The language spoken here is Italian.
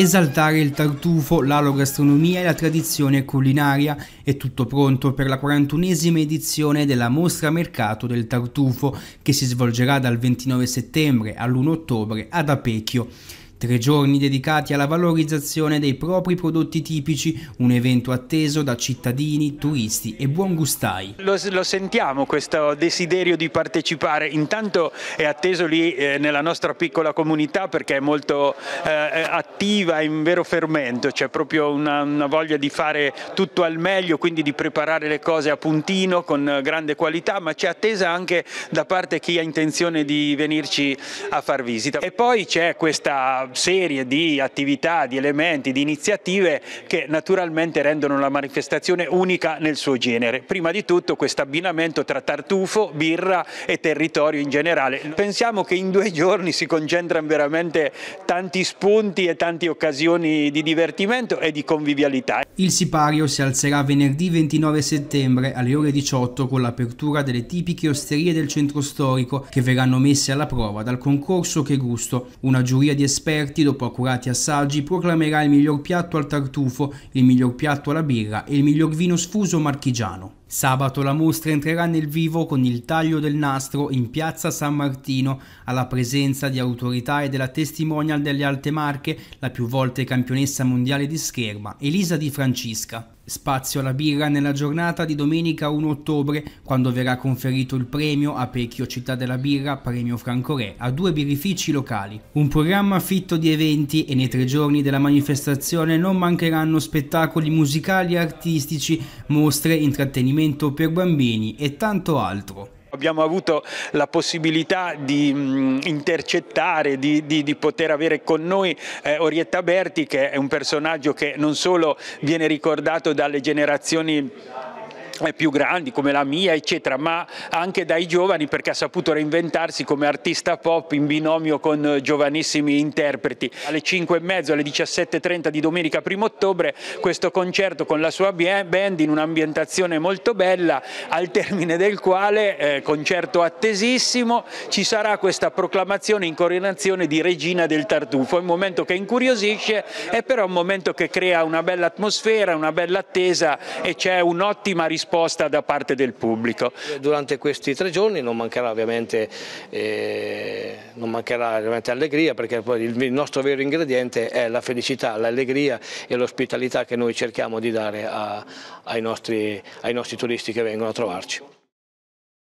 esaltare il tartufo, l'alogastronomia e la tradizione culinaria. È tutto pronto per la 41esima edizione della Mostra Mercato del Tartufo, che si svolgerà dal 29 settembre all'1 ottobre ad Apecchio. Tre giorni dedicati alla valorizzazione dei propri prodotti tipici, un evento atteso da cittadini, turisti e buongustai. Lo, lo sentiamo questo desiderio di partecipare, intanto è atteso lì eh, nella nostra piccola comunità perché è molto eh, eh attiva, in vero fermento, c'è proprio una, una voglia di fare tutto al meglio, quindi di preparare le cose a puntino con grande qualità, ma c'è attesa anche da parte chi ha intenzione di venirci a far visita. E poi c'è questa serie di attività, di elementi, di iniziative che naturalmente rendono la manifestazione unica nel suo genere. Prima di tutto questo abbinamento tra tartufo, birra e territorio in generale. Pensiamo che in due giorni si concentrano veramente tanti spunti e tante occasioni di divertimento e di convivialità. Il sipario si alzerà venerdì 29 settembre alle ore 18 con l'apertura delle tipiche osterie del centro storico che verranno messe alla prova dal concorso Che Gusto, una giuria di esperti aperti dopo accurati assaggi proclamerà il miglior piatto al tartufo, il miglior piatto alla birra e il miglior vino sfuso marchigiano. Sabato la mostra entrerà nel vivo con il taglio del nastro in piazza San Martino, alla presenza di autorità e della testimonial delle Alte Marche, la più volte campionessa mondiale di scherma, Elisa Di Francisca. Spazio alla birra nella giornata di domenica 1 ottobre, quando verrà conferito il premio a Pecchio Città della Birra, premio Franco Re, a due birrifici locali. Un programma fitto di eventi e nei tre giorni della manifestazione non mancheranno spettacoli musicali e artistici, mostre, intrattenimento per bambini e tanto altro. Abbiamo avuto la possibilità di mm, intercettare, di, di, di poter avere con noi eh, Orietta Berti che è un personaggio che non solo viene ricordato dalle generazioni eh, più grandi come la mia eccetera ma anche dai giovani perché ha saputo reinventarsi come artista pop in binomio con giovanissimi interpreti alle 5 e mezzo alle 17.30 di domenica 1 ottobre questo concerto con la sua band in un'ambientazione molto bella al termine del quale eh, concerto attesissimo ci sarà questa proclamazione in coronazione di regina del tartufo è un momento che incuriosisce è però un momento che crea una bella atmosfera una bella attesa e c'è un'ottima risposta risposta da parte del pubblico. Durante questi tre giorni non mancherà ovviamente, eh, non mancherà ovviamente allegria perché poi il nostro vero ingrediente è la felicità, l'allegria e l'ospitalità che noi cerchiamo di dare a, ai, nostri, ai nostri turisti che vengono a trovarci.